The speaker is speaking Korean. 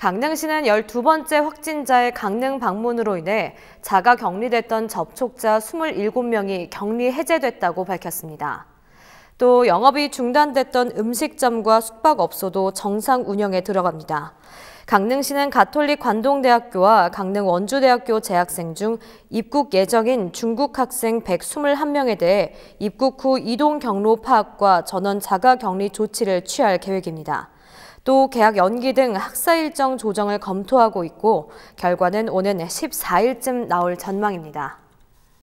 강릉시는 12번째 확진자의 강릉 방문으로 인해 자가 격리됐던 접촉자 27명이 격리 해제됐다고 밝혔습니다. 또 영업이 중단됐던 음식점과 숙박업소도 정상 운영에 들어갑니다. 강릉시는 가톨릭 관동대학교와 강릉 원주대학교 재학생 중 입국 예정인 중국 학생 121명에 대해 입국 후 이동 경로 파악과 전원 자가 격리 조치를 취할 계획입니다. 또 계약 연기 등 학사 일정 조정을 검토하고 있고 결과는 오는 14일쯤 나올 전망입니다.